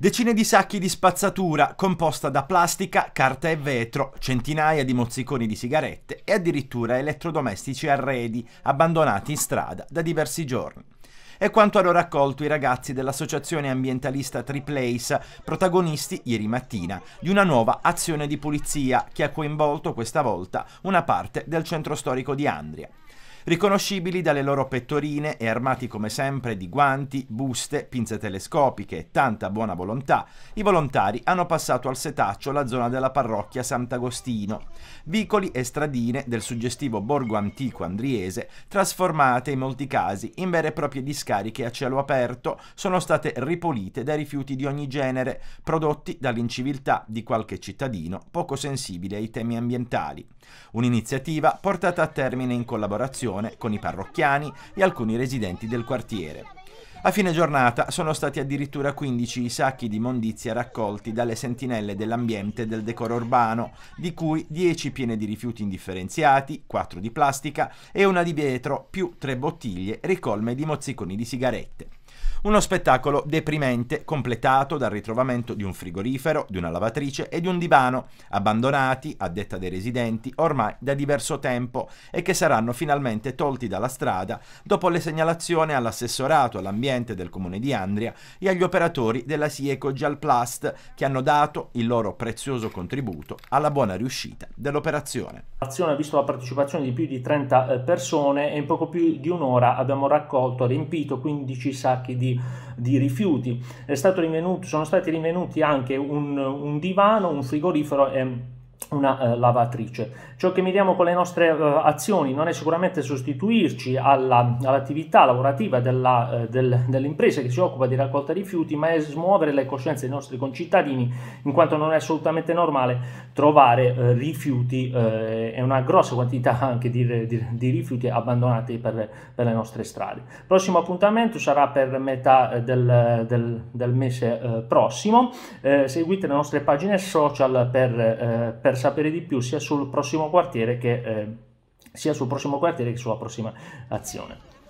Decine di sacchi di spazzatura composta da plastica, carta e vetro, centinaia di mozziconi di sigarette e addirittura elettrodomestici arredi abbandonati in strada da diversi giorni. È quanto hanno raccolto i ragazzi dell'associazione ambientalista Triplace, protagonisti ieri mattina di una nuova azione di pulizia che ha coinvolto questa volta una parte del centro storico di Andria riconoscibili dalle loro pettorine e armati come sempre di guanti, buste, pinze telescopiche e tanta buona volontà, i volontari hanno passato al setaccio la zona della parrocchia Sant'Agostino, vicoli e stradine del suggestivo borgo antico andriese, trasformate in molti casi in vere e proprie discariche a cielo aperto, sono state ripulite dai rifiuti di ogni genere, prodotti dall'inciviltà di qualche cittadino poco sensibile ai temi ambientali. Un'iniziativa portata a termine in collaborazione discussione con i parrocchiani e alcuni residenti del quartiere. A fine giornata sono stati addirittura 15 i sacchi di immondizia raccolti dalle sentinelle dell'ambiente e del decoro urbano, di cui 10 piene di rifiuti indifferenziati, 4 di plastica e una di vetro, più 3 bottiglie ricolme di mozziconi di sigarette. Uno spettacolo deprimente, completato dal ritrovamento di un frigorifero, di una lavatrice e di un divano, abbandonati, a detta dei residenti, ormai da diverso tempo e che saranno finalmente tolti dalla strada dopo le segnalazioni all'assessorato all'ambiente del comune di Andria e agli operatori della Sieco Gialplast che hanno dato il loro prezioso contributo alla buona riuscita dell'operazione. L'azione ha visto la partecipazione di più di 30 eh, persone e in poco più di un'ora abbiamo raccolto, riempito 15 sacchi di di, di rifiuti. sono stati rinvenuti anche un, un divano, un frigorifero e una eh, lavatrice. Ciò che miriamo con le nostre eh, azioni non è sicuramente sostituirci alla, all'attività lavorativa della, eh, del, dell'impresa che si occupa di raccolta rifiuti, ma è smuovere le coscienze dei nostri concittadini, in quanto non è assolutamente normale trovare eh, rifiuti eh, e una grossa quantità anche di, di, di rifiuti abbandonati per, per, le nostre strade. Il prossimo appuntamento sarà per metà eh, del, del, del mese prossimo. seguite le nostre pagine social per, per sapere di più sia sul prossimo quartiere che, eh, sia sul prossimo quartiere che sulla prossima azione.